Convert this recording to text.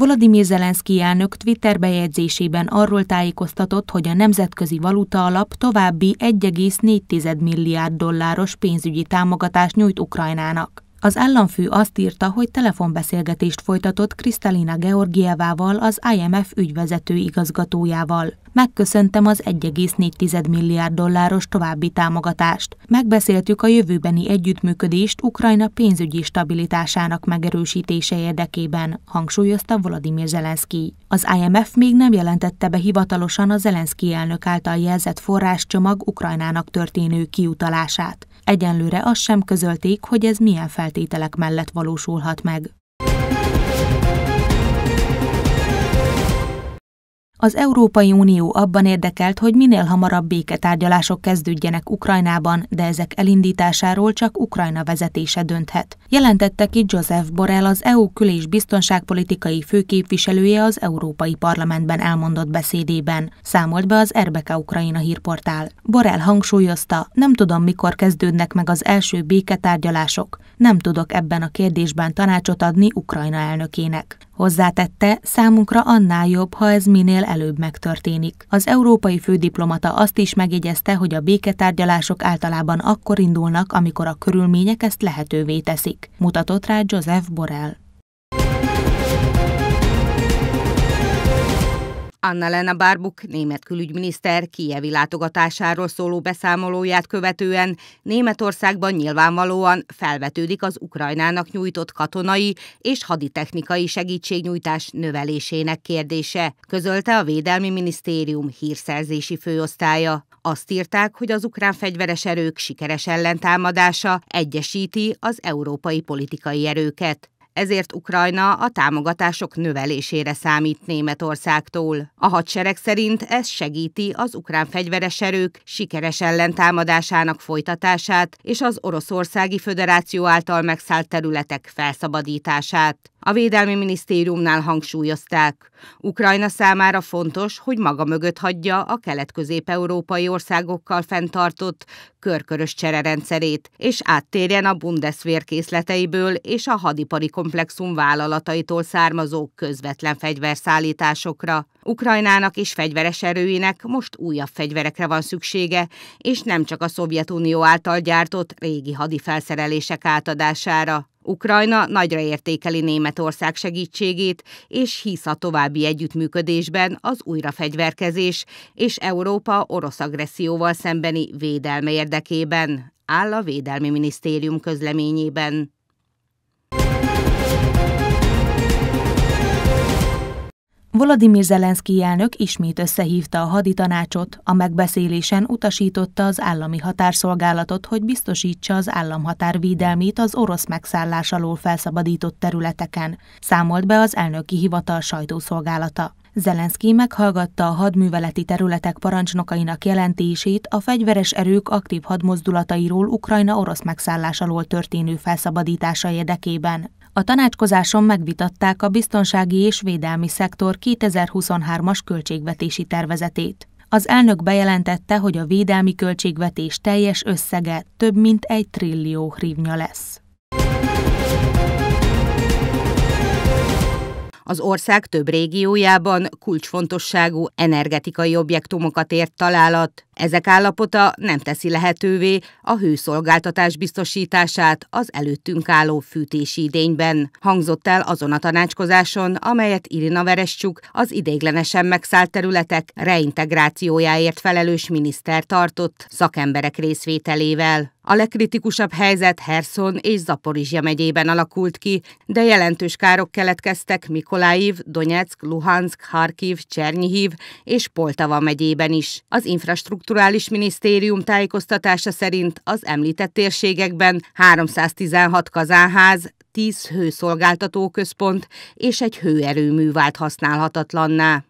Volodymyr Zelenszky elnök Twitter bejegyzésében arról tájékoztatott, hogy a Nemzetközi Valuta Alap további 1,4 milliárd dolláros pénzügyi támogatást nyújt Ukrajnának. Az államfő azt írta, hogy telefonbeszélgetést folytatott Kristalina Georgievával, az IMF ügyvezető igazgatójával. Megköszöntem az 1,4 milliárd dolláros további támogatást. Megbeszéltük a jövőbeni együttműködést Ukrajna pénzügyi stabilitásának megerősítése érdekében, hangsúlyozta Volodymyr Zelenszky. Az IMF még nem jelentette be hivatalosan a Zelenszky elnök által jelzett forráscsomag Ukrajnának történő kiutalását. Egyenlőre azt sem közölték, hogy ez milyen fel feltételek mellett valósulhat meg. Az Európai Unió abban érdekelt, hogy minél hamarabb béketárgyalások kezdődjenek Ukrajnában, de ezek elindításáról csak Ukrajna vezetése dönthet. Jelentette ki Joseph Borrell, az EU kül- és biztonságpolitikai főképviselője az Európai Parlamentben elmondott beszédében. Számolt be az Erbeka Ukrajna hírportál. Borrell hangsúlyozta, nem tudom, mikor kezdődnek meg az első béketárgyalások. Nem tudok ebben a kérdésben tanácsot adni Ukrajna elnökének. Hozzátette, számunkra annál jobb, ha ez minél előbb megtörténik. Az európai fődiplomata azt is megjegyezte, hogy a béketárgyalások általában akkor indulnak, amikor a körülmények ezt lehetővé teszik. Mutatott rá Joseph Borrell. Annalena Barbuk, német külügyminiszter kijevi látogatásáról szóló beszámolóját követően Németországban nyilvánvalóan felvetődik az Ukrajnának nyújtott katonai és haditechnikai segítségnyújtás növelésének kérdése, közölte a Védelmi Minisztérium hírszerzési főosztálya. Azt írták, hogy az ukrán fegyveres erők sikeres ellentámadása egyesíti az európai politikai erőket ezért Ukrajna a támogatások növelésére számít Németországtól. A hadsereg szerint ez segíti az ukrán fegyveres erők sikeres ellentámadásának folytatását és az Oroszországi Föderáció által megszállt területek felszabadítását. A Védelmi Minisztériumnál hangsúlyozták, Ukrajna számára fontos, hogy maga mögött hagyja a kelet-közép-európai országokkal fenntartott körkörös csererendszerét, és áttérjen a Bundeswehr készleteiből és a hadipari komplexum vállalataitól származó közvetlen fegyverszállításokra. Ukrajnának és fegyveres erőinek most újabb fegyverekre van szüksége, és nem csak a Szovjetunió által gyártott régi hadifelszerelések átadására. Ukrajna nagyra értékeli Németország segítségét, és hisz a további együttműködésben az újrafegyverkezés és Európa orosz agresszióval szembeni védelme érdekében, áll a Védelmi Minisztérium közleményében. Volodymyr Zelenszky elnök ismét összehívta a haditanácsot, a megbeszélésen utasította az állami határszolgálatot, hogy biztosítsa az államhatár védelmét az orosz megszállás alól felszabadított területeken, számolt be az elnöki hivatal sajtószolgálata. Zelenszky meghallgatta a hadműveleti területek parancsnokainak jelentését a fegyveres erők aktív hadmozdulatairól Ukrajna orosz megszállás alól történő felszabadítása érdekében. A tanácskozáson megvitatták a biztonsági és védelmi szektor 2023-as költségvetési tervezetét. Az elnök bejelentette, hogy a védelmi költségvetés teljes összege több mint egy trillió hrívnya lesz. Az ország több régiójában kulcsfontosságú energetikai objektumokat ért találat, ezek állapota nem teszi lehetővé a hőszolgáltatás biztosítását az előttünk álló fűtési idényben. Hangzott el azon a tanácskozáson, amelyet Irina Verescsuk az ideiglenesen megszállt területek reintegrációjáért felelős miniszter tartott szakemberek részvételével. A legkritikusabb helyzet Herson és Zaporizsja megyében alakult ki, de jelentős károk keletkeztek Mikoláiv, Donetsk, Luhansk, Harkiv, Csernyhív és Poltava megyében is. Az infrastruktúra Kulturális Minisztérium tájékoztatása szerint az említett térségekben 316 kazánház, 10 hőszolgáltató központ és egy hőerőmű vált használhatatlanná.